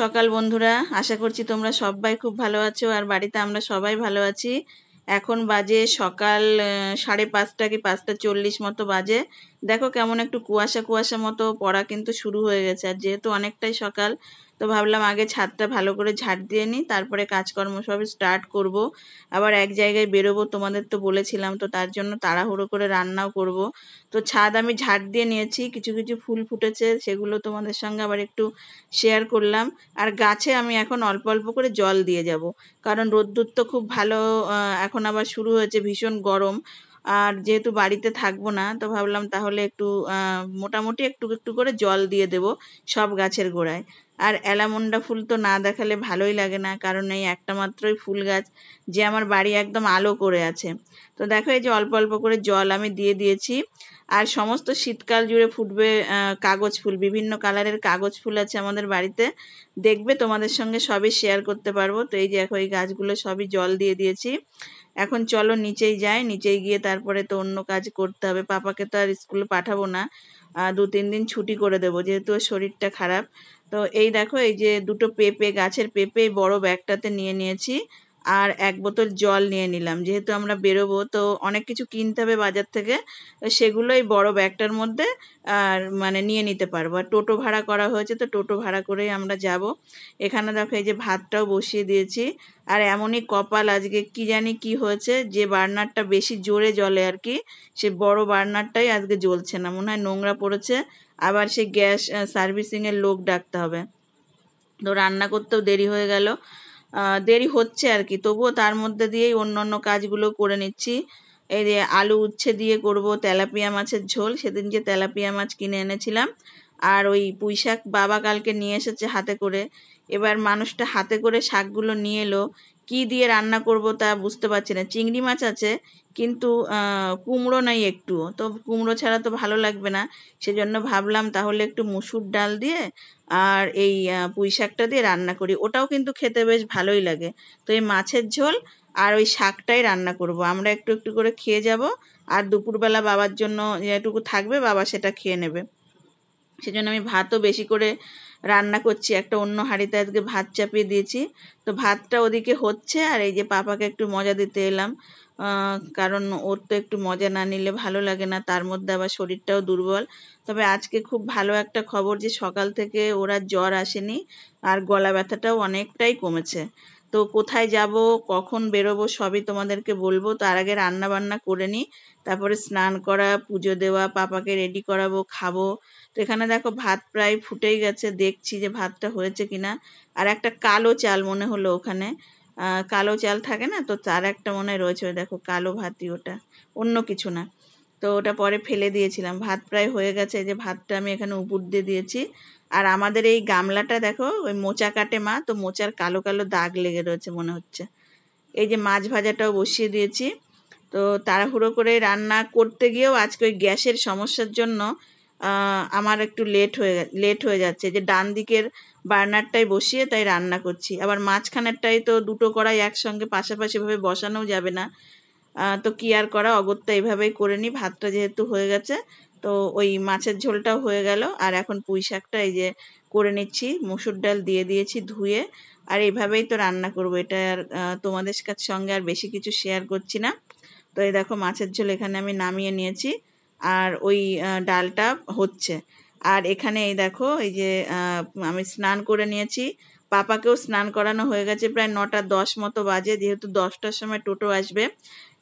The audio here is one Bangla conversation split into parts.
সকাল বন্ধুরা আশা করছি তোমরা সবাই খুব ভালো আছো আর বাড়িতে আমরা সবাই ভালো আছি এখন বাজে সকাল সাড়ে পাঁচটা কি পাঁচটা চল্লিশ মতো বাজে দেখো কেমন একটু কুয়াশা কুয়াশা মতো পড়া কিন্তু শুরু হয়ে গেছে আর যেহেতু অনেকটাই সকাল তো ভাবলাম আগে ছাদটা ভালো করে ঝাড় দিয়ে নিই তারপরে কাজকর্ম সব স্টার্ট করব আবার এক জায়গায় বেরোবো তোমাদের তো বলেছিলাম তো তার জন্য তাড়াহুড়ো করে রান্নাও করব তো ছাদ আমি ঝাড় দিয়ে নিয়েছি কিছু কিছু ফুল ফুটেছে সেগুলো তোমাদের সঙ্গে আবার একটু শেয়ার করলাম আর গাছে আমি এখন অল্প অল্প করে জল দিয়ে যাব কারণ রোদ্দুর তো খুব ভালো এখন আবার শুরু হয়েছে ভীষণ গরম আর যেহেতু বাড়িতে থাকবো না তো ভাবলাম তাহলে একটু মোটামুটি একটু একটু করে জল দিয়ে দেব সব গাছের গোড়ায় আর অ্যালামন্ডা ফুল তো না দেখালে ভালোই লাগে না কারণ এই একটা মাত্রই ফুল গাছ যে আমার বাড়ি একদম আলো করে আছে তো দেখো এই যে অল্প অল্প করে জল আমি দিয়ে দিয়েছি আর সমস্ত শীতকাল জুড়ে ফুটবে কাগজ ফুল বিভিন্ন কালারের কাগজ ফুল আছে আমাদের বাড়িতে দেখবে তোমাদের সঙ্গে সবই শেয়ার করতে পারবো তো এই যে এখন এই গাছগুলো সবই জল দিয়ে দিয়েছি এখন চলো নিচেই যাই নিচেই গিয়ে তারপরে তো অন্য কাজ করতে হবে পাপাকে তো আর স্কুলে পাঠাবো না দু তিন দিন ছুটি করে দেবো যেহেতু শরীরটা খারাপ তো এই দেখো এই যে দুটো পেঁপে গাছের পেঁপে বড় ব্যাগটাতে নিয়ে নিয়েছি আর এক বোতল জল নিয়ে নিলাম যেহেতু আমরা বেরোবো তো অনেক কিছু কিনতে হবে বাজার থেকে সেগুলোই বড় ব্যাগটার মধ্যে আর মানে নিয়ে নিতে পারবো আর টোটো ভাড়া করা হয়েছে তো টোটো ভাড়া করেই আমরা যাব এখানে দেখো এই যে ভাতটাও বসিয়ে দিয়েছি আর এমনই কপাল আজকে কি জানি কি হয়েছে যে বার্নারটা বেশি জোরে জ্বলে আর কি সে বড় বার্নারটাই আজকে জ্বলছে না মনে হয় নোংরা পড়েছে আবার সে গ্যাস সার্ভিসিংয়ের লোক ডাকতে হবে তো রান্না করতেও দেরি হয়ে গেল দেরি হচ্ছে আর কি তবুও তার মধ্যে দিয়েই অন্য অন্য কাজগুলো করে নিচ্ছি এই যে আলু উচ্ছে দিয়ে করব তেলাপিয়া মাছের ঝোল সেদিন যে তেলাপিয়া মাছ কিনে এনেছিলাম আর ওই পুঁই শাক বাবা কালকে নিয়ে এসেছে হাতে করে এবার মানুষটা হাতে করে শাকগুলো নিয়ে এলো কী দিয়ে রান্না করব তা বুঝতে পারছি না চিংড়ি মাছ আছে কিন্তু কুমড়ো নাই একটুও তো কুমড়ো ছাড়া তো ভালো লাগবে না সেজন্য ভাবলাম তাহলে একটু মুসুর ডাল দিয়ে আর এই পুঁই শাকটা দিয়ে রান্না করি ওটাও কিন্তু খেতে বেশ ভালোই লাগে তো এই মাছের ঝোল আর ওই শাকটাই রান্না করব আমরা একটু একটু করে খেয়ে যাব আর দুপুরবেলা বাবার জন্য যেটুকু থাকবে বাবা সেটা খেয়ে নেবে সেজন্য আমি ভাতও বেশি করে রান্না করছি একটা অন্য হাঁড়িতে আজকে ভাত চাপিয়ে দিয়েছি তো ভাতটা ওদিকে হচ্ছে আর এই যে পাপাকে একটু মজা দিতে এলাম কারণ ওর তো একটু মজা না নিলে ভালো লাগে না তার মধ্যে আবার শরীরটাও দুর্বল তবে আজকে খুব ভালো একটা খবর যে সকাল থেকে ওরা জ্বর আসেনি আর গলা ব্যথাটাও অনেকটাই কমেছে তো কোথায় যাব কখন বেরোবো সবই তোমাদেরকে বলবো তার আগে রান্না বান্না করে নিই তারপরে স্নান করা পুজো দেওয়া পাপাকে রেডি করাবো খাবো তো এখানে দেখো ভাত প্রায় ফুটেই গেছে দেখছি যে ভাতটা হয়েছে কিনা আর একটা কালো চাল মনে হলো ওখানে কালো চাল থাকে না তো তার একটা মনে রয়েছে দেখো কালো ভাতই ওটা অন্য কিছু না তো ওটা পরে ফেলে দিয়েছিলাম ভাত প্রায় হয়ে গেছে যে ভাতটা আমি এখানে উপর দিয়ে দিয়েছি আর আমাদের এই গামলাটা দেখো ওই মোচা কাটে মা তো মোচার কালো কালো দাগ লেগে রয়েছে মনে হচ্ছে এই যে মাছ ভাজাটাও বসিয়ে দিয়েছি তো তাড়াহুড়ো করে রান্না করতে গিয়েও আজকে ওই গ্যাসের সমস্যার জন্য আমার একটু লেট হয়ে লেট হয়ে যাচ্ছে যে ডান দিকের বার্নারটাই বসিয়ে তাই রান্না করছি আবার মাঝখানেরটাই তো দুটো কড়াই একসঙ্গে পাশাপাশিভাবে বসানোও যাবে না তো কি আর করা অগত্যা এভাবেই করে নিই ভাতটা যেহেতু হয়ে গেছে তো ওই মাছের ঝোলটাও হয়ে গেল আর এখন পুঁই শাকটা এই যে করে নিচ্ছি মুসুর ডাল দিয়ে দিয়েছি ধুয়ে আর এইভাবেই তো রান্না করব এটা আর তোমাদের সঙ্গে আর বেশি কিছু শেয়ার করছি না তো এই দেখো মাছের ঝোল এখানে আমি নামিয়ে নিয়েছি আর ওই ডালটা হচ্ছে আর এখানে এই দেখো এই যে আমি স্নান করে নিয়েছি পাপাকেও স্নান করানো হয়ে গেছে প্রায় নটা দশ মতো বাজে যেহেতু দশটার সময় টোটো আসবে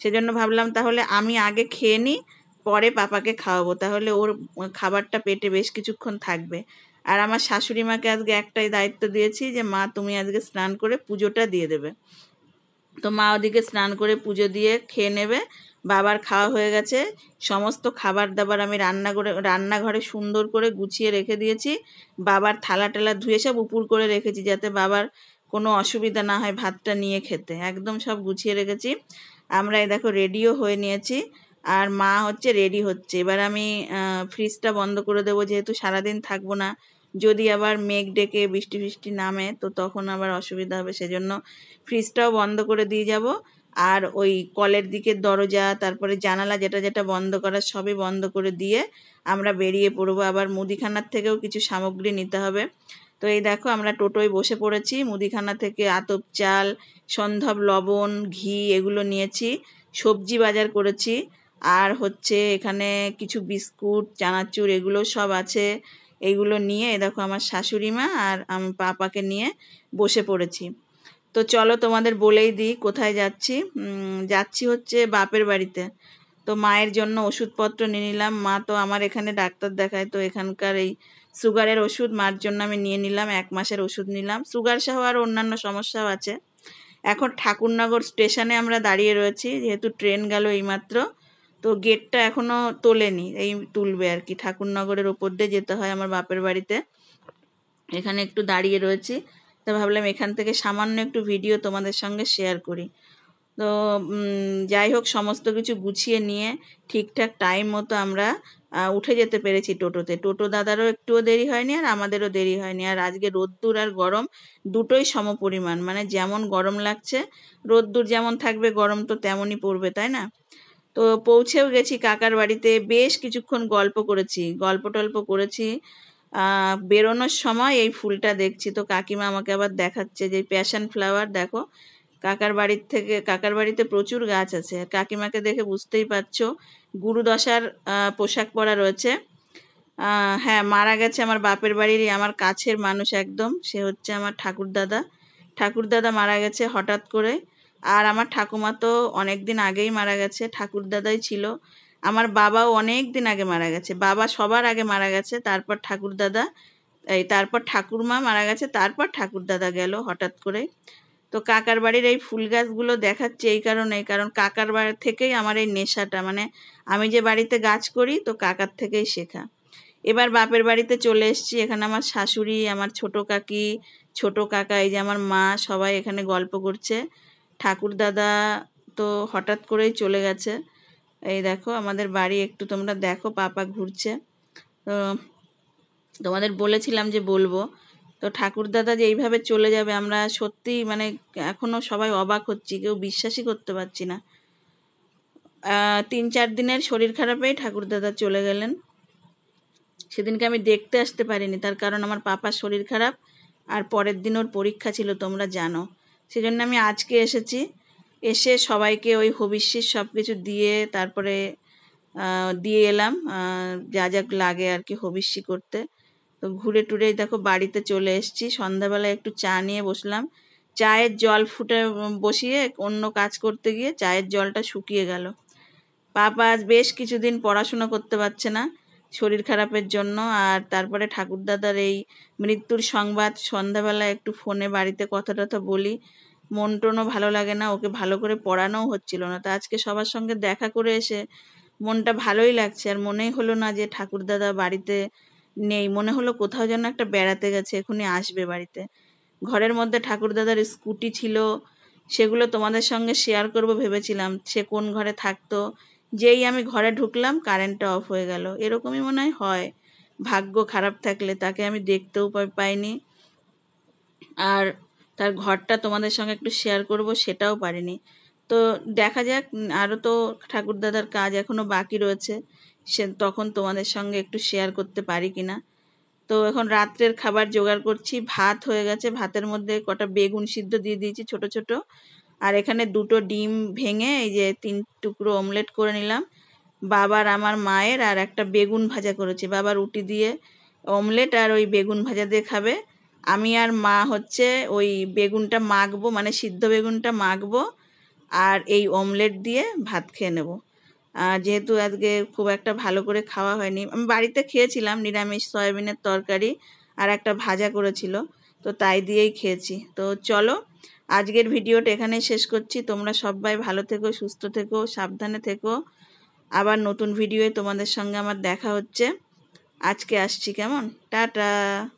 সেজন্য ভাবলাম তাহলে আমি আগে খেয়ে নিই পরে পাপাকে খাওয়াবো তাহলে ওর খাবারটা পেটে বেশ কিছুক্ষণ থাকবে আর আমার শাশুড়ি মাকে আজকে একটাই দায়িত্ব দিয়েছি যে মা তুমি আজকে স্নান করে পুজোটা দিয়ে দেবে তো মা ওদিকে স্নান করে পুজো দিয়ে খেয়ে নেবে বাবার খাওয়া হয়ে গেছে সমস্ত খাবার দাবার আমি রান্না করে রান্নাঘরে সুন্দর করে গুছিয়ে রেখে দিয়েছি বাবার থালা টালা ধুয়ে সব উপুর করে রেখেছি যাতে বাবার কোনো অসুবিধা না হয় ভাতটা নিয়ে খেতে একদম সব গুছিয়ে রেখেছি আমরা দেখো রেডিও হয়ে নিয়েছি আর মা হচ্ছে রেডি হচ্ছে এবার আমি ফ্রিজটা বন্ধ করে দেবো যেহেতু সারাদিন থাকবো না যদি আবার মেঘ ডেকে বৃষ্টি ফিষ্টি নামে তো তখন আবার অসুবিধা হবে সেজন্য ফ্রিজটাও বন্ধ করে দিয়ে যাব আর ওই কলের দিকে দরজা তারপরে জানালা যেটা যেটা বন্ধ করা সবই বন্ধ করে দিয়ে আমরা বেরিয়ে পড়বো আবার মুদিখানার থেকেও কিছু সামগ্রী নিতে হবে তো এই দেখো আমরা টোটোয় বসে পড়েছি মুদিখানা থেকে আতপ চাল সন্ধব লবণ ঘি এগুলো নিয়েছি সবজি বাজার করেছি আর হচ্ছে এখানে কিছু বিস্কুট চানাচুর এগুলো সব আছে এগুলো নিয়ে এ দেখো আমার শাশুড়ি মা আর আমি পাপাকে নিয়ে বসে পড়েছি তো চলো তোমাদের বলেই দিই কোথায় যাচ্ছি যাচ্ছি হচ্ছে বাপের বাড়িতে তো মায়ের জন্য ওষুধপত্র নিয়ে নিলাম মা তো আমার এখানে ডাক্তার দেখায় তো এখানকার এই সুগারের ওষুধ মার জন্য আমি নিয়ে নিলাম এক মাসের ওষুধ নিলাম সুগার সহ আর অন্যান্য সমস্যাও আছে এখন ঠাকুরনগর স্টেশনে আমরা দাঁড়িয়ে রয়েছি যেহেতু ট্রেন গেল এইমাত্র তো গেটটা এখনও তোলেনি এই তুলবে আর কি ঠাকুরনগরের ওপর দিয়ে যেতে হয় আমার বাপের বাড়িতে এখানে একটু দাঁড়িয়ে রয়েছি তো ভাবলাম এখান থেকে সামান্য একটু ভিডিও তোমাদের সঙ্গে শেয়ার করি তো যাই হোক সমস্ত কিছু গুছিয়ে নিয়ে ঠিকঠাক টাইম মতো আমরা উঠে যেতে পেরেছি টোটোতে টোটো দাদারও একটুও দেরি হয়নি আর আমাদেরও দেরি হয়নি আর আজকে রোদ্দুর আর গরম দুটোই সমপরিমাণ মানে যেমন গরম লাগছে রোদ্দুর যেমন থাকবে গরম তো তেমনই পড়বে তাই না তো পৌঁছেও গেছি কাকার বাড়িতে বেশ কিছুক্ষণ গল্প করেছি গল্প টল্প করেছি বেরোনোর সময় এই ফুলটা দেখছি তো কাকিমা আমাকে আবার দেখাচ্ছে যে প্যাশন ফ্লাওয়ার দেখো কাকার বাড়ির থেকে কাকার বাড়িতে প্রচুর গাছ আছে আর কাকিমাকে দেখে বুঝতেই পারছ গুরুদশার পোশাক পরা রয়েছে হ্যাঁ মারা গেছে আমার বাপের বাড়িরই আমার কাছের মানুষ একদম সে হচ্ছে আমার ঠাকুরদাদা ঠাকুরদাদা মারা গেছে হঠাৎ করে আর আমার ঠাকুমা তো অনেক দিন আগেই মারা গেছে ঠাকুরদাদাই ছিল আমার বাবাও অনেক দিন আগে মারা গেছে বাবা সবার আগে মারা গেছে তারপর ঠাকুরদাদা এই তারপর ঠাকুরমা মারা গেছে তারপর ঠাকুরদাদা গেল হঠাৎ করে তো কাকার বাড়ির এই ফুল গাছগুলো দেখাচ্ছে এই কারণে কারণ কাকার বাড়ি থেকেই আমার এই নেশাটা মানে আমি যে বাড়িতে গাছ করি তো কাকার থেকেই শেখা এবার বাপের বাড়িতে চলে এসছি এখানে আমার শাশুড়ি আমার ছোট কাকি ছোট কাকা এই যে আমার মা সবাই এখানে গল্প করছে ঠাকুর দাদা তো হঠাৎ করেই চলে গেছে এই দেখো আমাদের বাড়ি একটু তোমরা দেখো পাপা ঘুরছে তো তোমাদের বলেছিলাম যে বলবো তো ঠাকুরদাদা যে এইভাবে চলে যাবে আমরা সত্যি মানে এখনও সবাই অবাক হচ্ছি কেউ বিশ্বাসই করতে পারছি না তিন চার দিনের শরীর খারাপেই ঠাকুরদাদা চলে গেলেন সেদিনকে আমি দেখতে আসতে পারিনি তার কারণ আমার পাপার শরীর খারাপ আর পরের দিন ওর পরীক্ষা ছিল তোমরা জানো সেজন্য আমি আজকে এসেছি এসে সবাইকে ওই হবিষ্যির সব কিছু দিয়ে তারপরে দিয়ে এলাম যা যা লাগে আর কি হবিষ্যি করতে তো ঘুরে টুরে দেখো বাড়িতে চলে এসেছি সন্ধ্যাবেলায় একটু চা নিয়ে বসলাম চায়ের জল ফুটে বসিয়ে অন্য কাজ করতে গিয়ে চায়ের জলটা শুকিয়ে গেল পাপা আজ বেশ কিছুদিন পড়াশোনা করতে পারছে না শরীর খারাপের জন্য আর তারপরে ঠাকুরদাদার এই মৃত্যুর সংবাদ সন্ধ্যাবেলা একটু ফোনে বাড়িতে কথা টথা বলি মন টনও ভালো লাগে না ওকে ভালো করে পড়ানোও হচ্ছিল না তা আজকে সবার সঙ্গে দেখা করে এসে মনটা ভালোই লাগছে আর মনেই হলো না যে ঠাকুরদাদা বাড়িতে নেই মনে হলো কোথাও যেন একটা বেড়াতে গেছে এখনই আসবে বাড়িতে ঘরের মধ্যে ঠাকুরদাদার স্কুটি ছিল সেগুলো তোমাদের সঙ্গে শেয়ার করব ভেবেছিলাম সে কোন ঘরে থাকতো যেই আমি ঘরে ঢুকলাম কারেন্টটা অফ হয়ে গেল এরকমই মনে হয় হয় ভাগ্য খারাপ থাকলে তাকে আমি দেখতেও পাইনি আর তার ঘরটা তোমাদের সঙ্গে একটু শেয়ার করব সেটাও পারিনি তো দেখা যাক আরও তো ঠাকুরদাদার কাজ এখনও বাকি রয়েছে সে তখন তোমাদের সঙ্গে একটু শেয়ার করতে পারি কি না তো এখন রাত্রের খাবার জোগাড় করছি ভাত হয়ে গেছে ভাতের মধ্যে কটা বেগুন সিদ্ধ দিয়ে দিয়েছি ছোট ছোট আর এখানে দুটো ডিম ভেঙে এই যে তিন টুকরো অমলেট করে নিলাম বাবার আমার মায়ের আর একটা বেগুন ভাজা করেছি বাবার রুটি দিয়ে অমলেট আর ওই বেগুন ভাজা দিয়ে খাবে আমি আর মা হচ্ছে ওই বেগুনটা মাখবো মানে সিদ্ধ বেগুনটা মাখবো আর এই অমলেট দিয়ে ভাত খেয়ে নেবো যেহেতু আজকে খুব একটা ভালো করে খাওয়া হয়নি আমি বাড়িতে খেয়েছিলাম নিরামিষ সয়াবিনের তরকারি আর একটা ভাজা করেছিল তো তাই দিয়েই খেয়েছি তো চলো আজকের ভিডিওটা এখানেই শেষ করছি তোমরা সবাই ভালো থেকো সুস্থ থেকো সাবধানে থেকো আবার নতুন ভিডিওয়ে তোমাদের সঙ্গে আমার দেখা হচ্ছে আজকে আসছি কেমন টাটা